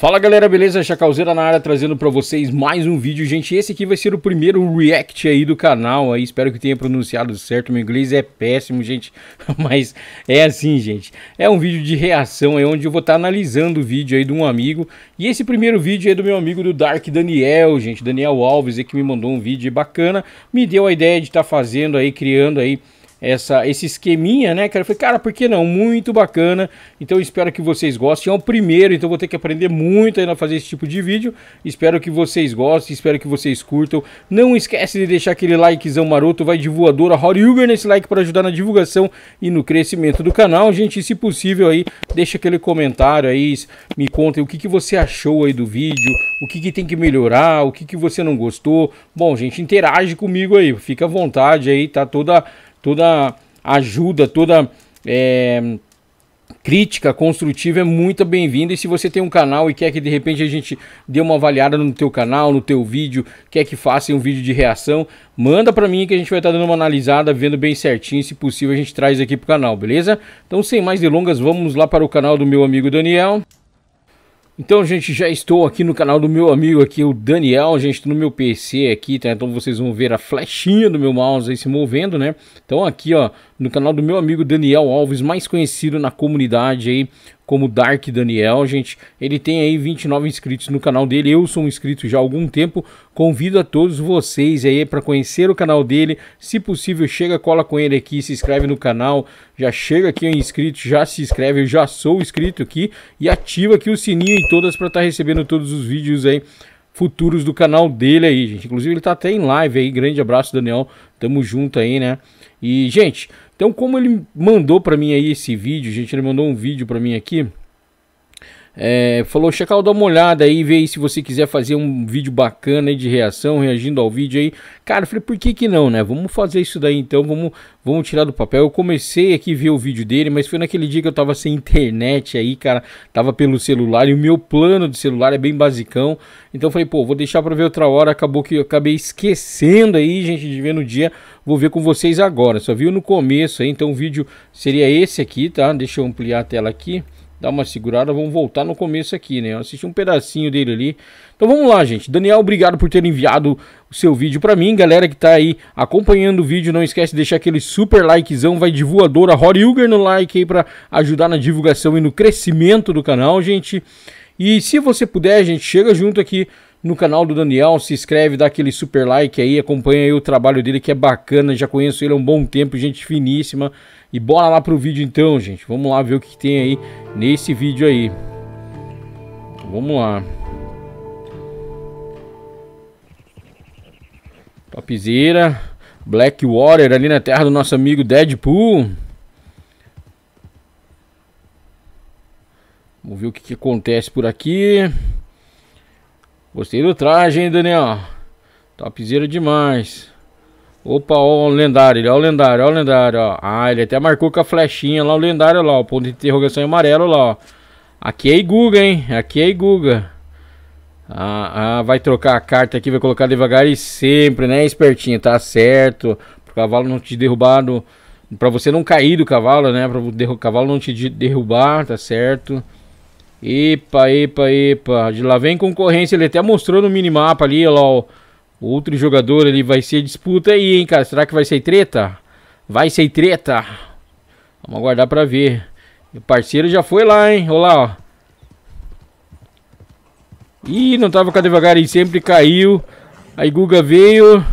Fala galera, beleza? Chacalzeira na área trazendo para vocês mais um vídeo, gente. Esse aqui vai ser o primeiro react aí do canal, aí espero que tenha pronunciado certo. Meu inglês é péssimo, gente, mas é assim, gente. É um vídeo de reação aí é onde eu vou estar tá analisando o vídeo aí de um amigo. E esse primeiro vídeo é do meu amigo do Dark Daniel, gente, Daniel Alves, é que me mandou um vídeo bacana, me deu a ideia de estar tá fazendo aí, criando aí essa, esse esqueminha, né, cara? Eu falei, cara, por que não? Muito bacana. Então espero que vocês gostem. É o primeiro, então vou ter que aprender muito ainda a fazer esse tipo de vídeo. Espero que vocês gostem, espero que vocês curtam. Não esquece de deixar aquele likezão maroto, vai de voadora, Horyuger nesse like para ajudar na divulgação e no crescimento do canal. Gente, se possível aí, deixa aquele comentário aí, me contem o que, que você achou aí do vídeo, o que, que tem que melhorar, o que, que você não gostou. Bom, gente, interage comigo aí, fica à vontade aí, tá toda toda ajuda, toda é, crítica construtiva é muito bem-vinda. E se você tem um canal e quer que de repente a gente dê uma avaliada no teu canal, no teu vídeo, quer que faça um vídeo de reação, manda para mim que a gente vai estar tá dando uma analisada, vendo bem certinho, se possível a gente traz aqui pro canal, beleza? Então, sem mais delongas, vamos lá para o canal do meu amigo Daniel. Então, gente, já estou aqui no canal do meu amigo aqui, o Daniel, gente, no meu PC aqui, tá? Então vocês vão ver a flechinha do meu mouse aí se movendo, né? Então aqui, ó, no canal do meu amigo Daniel Alves, mais conhecido na comunidade aí como Dark Daniel, gente. Ele tem aí 29 inscritos no canal dele. Eu sou um inscrito já há algum tempo. Convido a todos vocês aí para conhecer o canal dele. Se possível, chega, cola com ele aqui, se inscreve no canal. Já chega aqui inscrito, já se inscreve, eu já sou inscrito aqui e ativa aqui o sininho em todas para estar tá recebendo todos os vídeos aí futuros do canal dele aí, gente. Inclusive ele tá até em live aí. Grande abraço, Daniel. Tamo junto aí, né? E, gente, então, como ele mandou para mim aí esse vídeo, gente, ele mandou um vídeo para mim aqui. É, falou, Chacal, dá uma olhada aí, vê aí se você quiser fazer um vídeo bacana aí de reação, reagindo ao vídeo aí. Cara, eu falei, por que que não, né? Vamos fazer isso daí então, vamos, vamos tirar do papel. Eu comecei aqui a ver o vídeo dele, mas foi naquele dia que eu tava sem internet aí, cara. Tava pelo celular e o meu plano de celular é bem basicão. Então eu falei, pô, vou deixar pra ver outra hora. Acabou que eu acabei esquecendo aí, gente, de ver no dia vou ver com vocês agora. Só viu no começo, aí, então o vídeo seria esse aqui, tá? Deixa eu ampliar a tela aqui. Dá uma segurada, vamos voltar no começo aqui, né? Eu assisti um pedacinho dele ali. Então vamos lá, gente. Daniel, obrigado por ter enviado o seu vídeo para mim. Galera que tá aí acompanhando o vídeo, não esquece de deixar aquele super likezão. Vai de voadora, Rory Uger no like aí para ajudar na divulgação e no crescimento do canal, gente. E se você puder, gente, chega junto aqui no canal do Daniel, se inscreve, dá aquele super like aí, acompanha aí o trabalho dele que é bacana, já conheço ele há um bom tempo, gente finíssima. E bora lá pro vídeo então, gente. Vamos lá ver o que tem aí nesse vídeo aí. Vamos lá. Topzera. Blackwater ali na terra do nosso amigo Deadpool. Vamos ver o que, que acontece por aqui. Gostei do traje, hein, Daniel? Topzera demais. Opa, ó o lendário, ó o lendário, ó o lendário, ó. Ah, ele até marcou com a flechinha lá o lendário lá, o ponto de interrogação amarelo lá, ó. Aqui é Iguga, hein? Aqui é Iguga. Ah, ah, vai trocar a carta aqui, vai colocar devagar e sempre, né, espertinho? Tá certo. Pro cavalo não te derrubar do... Pra você não cair do cavalo, né? Pra o cavalo não te derrubar, tá certo. Epa, epa, epa. De lá vem concorrência. Ele até mostrou no minimapa ali, ó, o Outro jogador ali vai ser disputa aí, hein, cara. Será que vai ser treta? Vai ser treta. Vamos aguardar pra ver. Meu parceiro já foi lá, hein. Olha lá, ó. Ih, não tava com a devagar e sempre caiu. Aí Guga veio.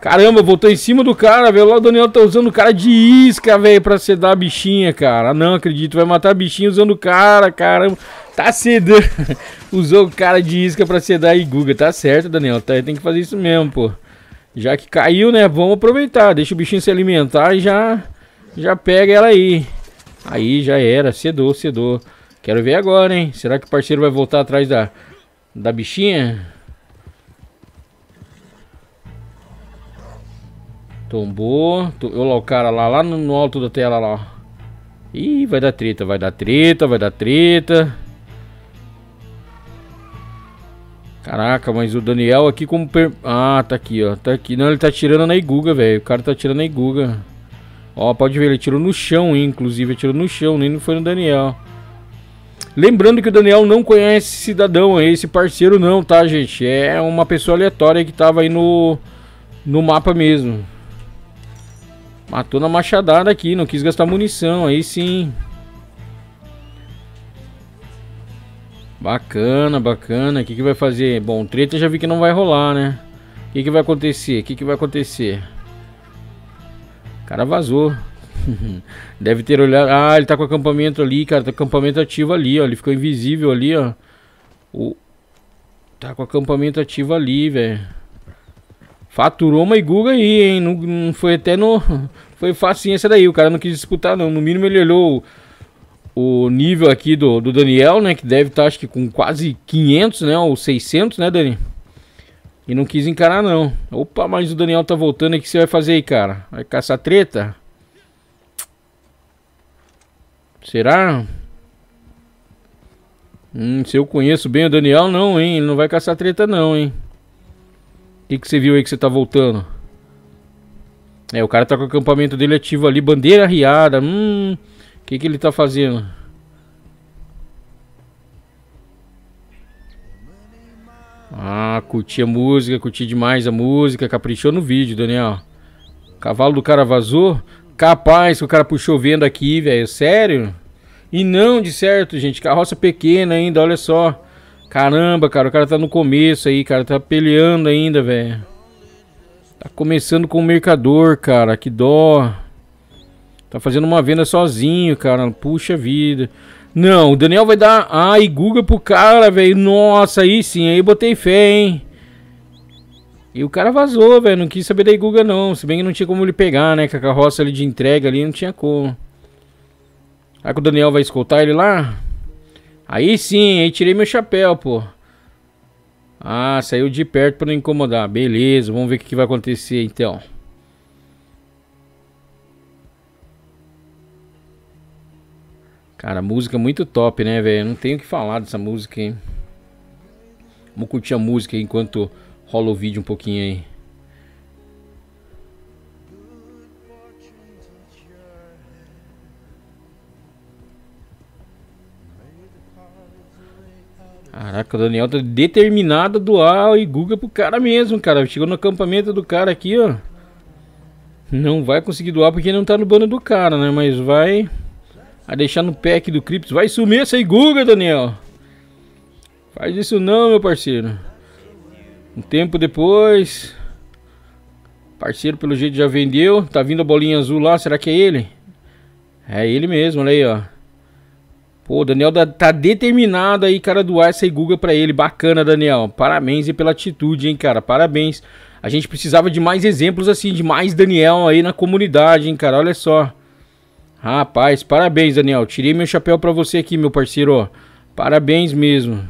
Caramba, voltou em cima do cara, velho. Lá o Daniel tá usando o cara de isca, velho, pra sedar a bichinha, cara. Não acredito, vai matar a bichinha usando o cara, caramba. Tá sedando. Usou o cara de isca pra sedar a Iguga. Tá certo, Daniel. Tá, tem que fazer isso mesmo, pô. Já que caiu, né? Vamos aproveitar. Deixa o bichinho se alimentar e já, já pega ela aí. Aí já era. Sedou, sedou. Quero ver agora, hein? Será que o parceiro vai voltar atrás da, da bichinha? Tombou. Olha o cara lá, lá no alto da tela lá. Ih, vai dar treta, vai dar treta, vai dar treta. Caraca, mas o Daniel aqui como... Per... Ah, tá aqui, ó. Tá aqui. Não, ele tá tirando na Iguga, velho. O cara tá tirando na Iguga. Ó, pode ver, ele tirou no chão, hein? inclusive. Ele tirou no chão, nem foi no Daniel. Lembrando que o Daniel não conhece esse cidadão aí, é esse parceiro não, tá, gente? É uma pessoa aleatória que tava aí no, no mapa mesmo. Matou na machadada aqui, não quis gastar munição, aí sim. Bacana, bacana. O que, que vai fazer? Bom, treta já vi que não vai rolar, né? O que, que vai acontecer? O que, que vai acontecer? O cara vazou. Deve ter olhado. Ah, ele tá com acampamento ali, cara. Tá com acampamento ativo ali, ó. Ele ficou invisível ali, ó. O... Tá com acampamento ativo ali, velho. Faturou uma Iguga aí, hein? Não, não, foi até no. Foi facinho essa daí. O cara não quis disputar, não. No mínimo ele olhou o, o nível aqui do, do Daniel, né? Que deve estar, tá, acho que com quase 500, né? Ou 600, né, Dani? E não quis encarar, não. Opa, mas o Daniel tá voltando aí. O que você vai fazer aí, cara? Vai caçar treta? Será? Hum, se eu conheço bem o Daniel, não, hein? Ele não vai caçar treta, não, hein? que, que você viu aí que você tá voltando? É, o cara tá com o acampamento dele ativo ali, bandeira riada. Hum, o que, que ele tá fazendo? Ah, curti a música, curti demais a música, caprichou no vídeo, Daniel. Cavalo do cara vazou? Capaz que o cara puxou vendo aqui, velho, sério? E não, de certo, gente, carroça pequena ainda, olha só. Caramba, cara, o cara tá no começo aí, cara. Tá peleando ainda, velho. Tá começando com o mercador, cara. Que dó. Tá fazendo uma venda sozinho, cara. Puxa vida. Não, o Daniel vai dar A e pro cara, velho. Nossa, aí sim, aí botei fé, hein. E o cara vazou, velho. Não quis saber da Iguga, não. Se bem que não tinha como ele pegar, né? Com a carroça ali de entrega ali, não tinha como. Será que o Daniel vai escoltar ele lá? Aí sim, aí tirei meu chapéu, pô. Ah, saiu de perto pra não incomodar. Beleza, vamos ver o que, vai acontecer então. Cara, música é muito top, né, velho? Não tenho o que falar dessa música, hein? Vamos curtir a música enquanto rola o vídeo um pouquinho aí. o Daniel tá determinado a doar e Guga pro cara mesmo, cara. Chegou no acampamento do cara aqui, ó. Não vai conseguir doar porque não tá no bando do cara, né? Mas vai a deixar no pack do Crips. Vai sumir essa Iguga, Daniel. Faz isso não, meu parceiro. Um tempo depois. Parceiro, pelo jeito, já vendeu. Tá vindo a bolinha azul lá. Será que é ele? É ele mesmo, olha aí, ó. Pô, o Daniel tá, tá determinado aí, cara, doar essa Guga pra ele. Bacana, Daniel. Parabéns e pela atitude, hein, cara. Parabéns. A gente precisava de mais exemplos assim, de mais Daniel aí na comunidade, hein, cara. Olha só. Rapaz, parabéns, Daniel. Tirei meu chapéu pra você aqui, meu parceiro. Parabéns mesmo.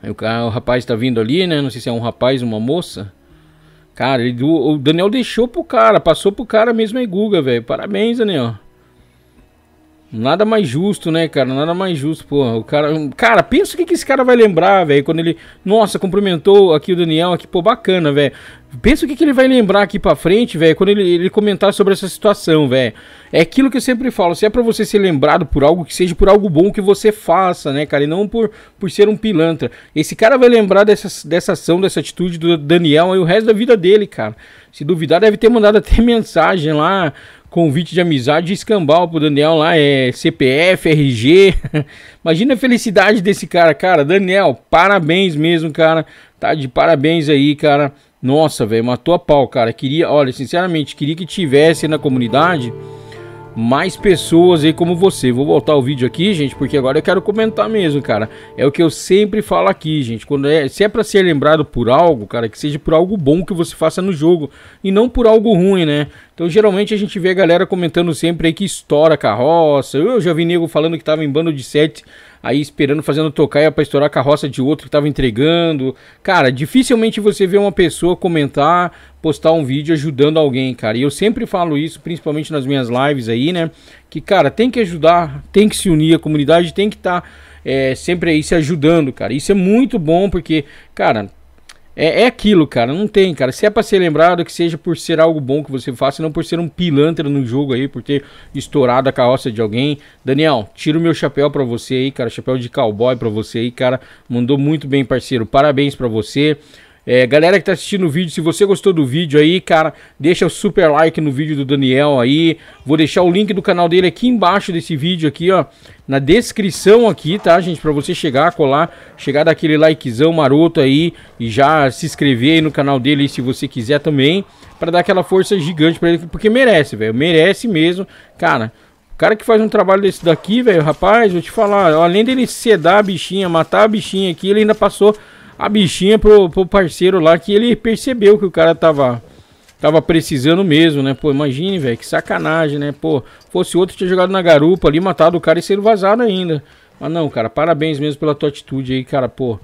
Aí o, cara, o rapaz tá vindo ali, né? Não sei se é um rapaz, uma moça. Cara, ele, o Daniel deixou pro cara, passou pro cara mesmo aí, Guga, velho. Parabéns, Daniel. Nada mais justo, né, cara? Nada mais justo, porra. O cara, cara, pensa o que, que esse cara vai lembrar, velho, quando ele, nossa, cumprimentou aqui o Daniel, aqui, pô, bacana, velho. Pensa o que, que ele vai lembrar aqui pra frente, velho, quando ele, ele comentar sobre essa situação, velho. É aquilo que eu sempre falo, se é para você ser lembrado por algo, que seja por algo bom que você faça, né, cara, e não por, por ser um pilantra. Esse cara vai lembrar dessa, dessa ação, dessa atitude do Daniel aí o resto da vida dele, cara. Se duvidar, deve ter mandado até mensagem lá, convite de amizade de escambau pro Daniel lá, é CPF, RG. Imagina a felicidade desse cara, cara. Daniel, parabéns mesmo, cara. Tá de parabéns aí, cara. Nossa, velho, matou a pau, cara. Queria, olha, sinceramente, queria que tivesse na comunidade mais pessoas aí como você. Vou voltar o vídeo aqui, gente, porque agora eu quero comentar mesmo, cara. É o que eu sempre falo aqui, gente. Quando é, se é para ser lembrado por algo, cara, que seja por algo bom que você faça no jogo e não por algo ruim, né? Então geralmente a gente vê a galera comentando sempre aí que estoura a carroça. Eu já vi nego falando que tava em bando de sete aí esperando, fazendo tocaia para estourar a carroça de outro que tava entregando. Cara, dificilmente você vê uma pessoa comentar, postar um vídeo ajudando alguém, cara. E eu sempre falo isso, principalmente nas minhas lives aí, né? Que, cara, tem que ajudar, tem que se unir, a comunidade tem que estar. Tá é, sempre aí se ajudando, cara. Isso é muito bom porque, cara, é, é aquilo, cara. Não tem, cara. Se é pra ser lembrado, que seja por ser algo bom que você faça, não por ser um pilantra no jogo aí, por ter estourado a carroça de alguém. Daniel, tiro o meu chapéu pra você aí, cara. Chapéu de cowboy pra você aí, cara. Mandou muito bem, parceiro. Parabéns pra você. É, galera que tá assistindo o vídeo, se você gostou do vídeo aí, cara, deixa o super like no vídeo do Daniel aí. Vou deixar o link do canal dele aqui embaixo desse vídeo aqui, ó, na descrição aqui, tá, gente? Pra você chegar, colar, chegar daquele likezão maroto aí e já se inscrever aí no canal dele se você quiser também, para dar aquela força gigante para ele, porque merece, velho, merece mesmo, cara cara que faz um trabalho desse daqui, velho, rapaz, vou te falar, além dele sedar a bichinha, matar a bichinha aqui, ele ainda passou a bichinha pro, pro parceiro lá que ele percebeu que o cara tava tava precisando mesmo, né? Pô, imagine, velho, que sacanagem, né? Pô, fosse outro tinha jogado na garupa ali, matado o cara e sendo vazado ainda. Mas não, cara, parabéns mesmo pela tua atitude aí, cara, pô.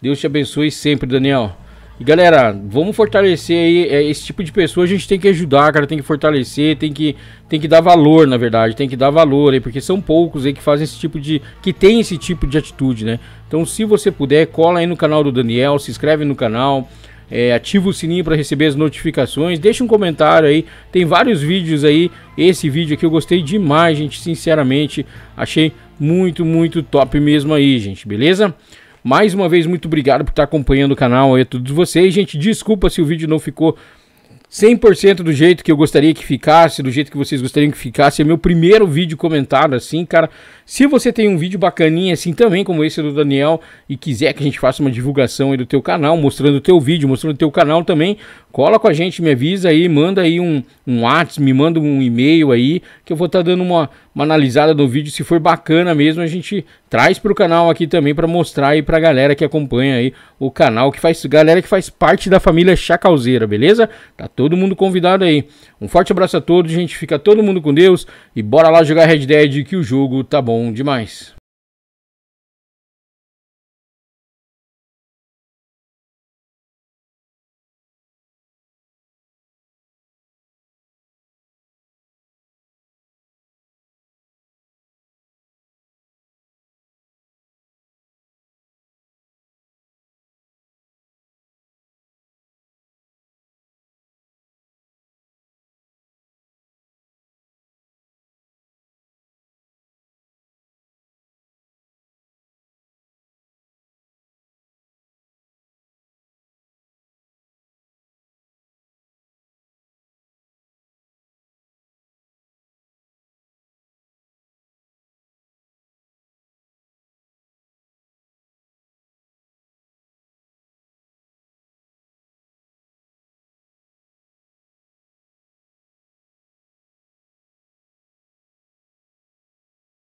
Deus te abençoe sempre, Daniel. E galera, vamos fortalecer aí é, esse tipo de pessoa, a gente tem que ajudar, cara, tem que fortalecer, tem que tem que dar valor, na verdade, tem que dar valor aí, porque são poucos aí que fazem esse tipo de que tem esse tipo de atitude, né? Então, se você puder, cola aí no canal do Daniel, se inscreve no canal, é, ativa o sininho para receber as notificações, deixa um comentário aí, tem vários vídeos aí, esse vídeo aqui eu gostei demais, gente, sinceramente, achei muito, muito top mesmo aí, gente, beleza? Mais uma vez, muito obrigado por estar acompanhando o canal aí, todos vocês. Gente, desculpa se o vídeo não ficou 100% do jeito que eu gostaria que ficasse, do jeito que vocês gostariam que ficasse. É meu primeiro vídeo comentado assim, cara. Se você tem um vídeo bacaninha assim também, como esse do Daniel, e quiser que a gente faça uma divulgação aí do teu canal, mostrando o teu vídeo, mostrando o teu canal também, cola com a gente, me avisa aí, manda aí um, um WhatsApp, me manda um e-mail aí, que eu vou estar tá dando uma, uma analisada no vídeo, se for bacana mesmo, a gente traz para o canal aqui também para mostrar aí para a galera que acompanha aí o canal, que faz galera que faz parte da família Chacalzeira, beleza? Tá todo mundo convidado aí. Um forte abraço a todos, gente, fica todo mundo com Deus e bora lá jogar Red Dead que o jogo tá bom demais.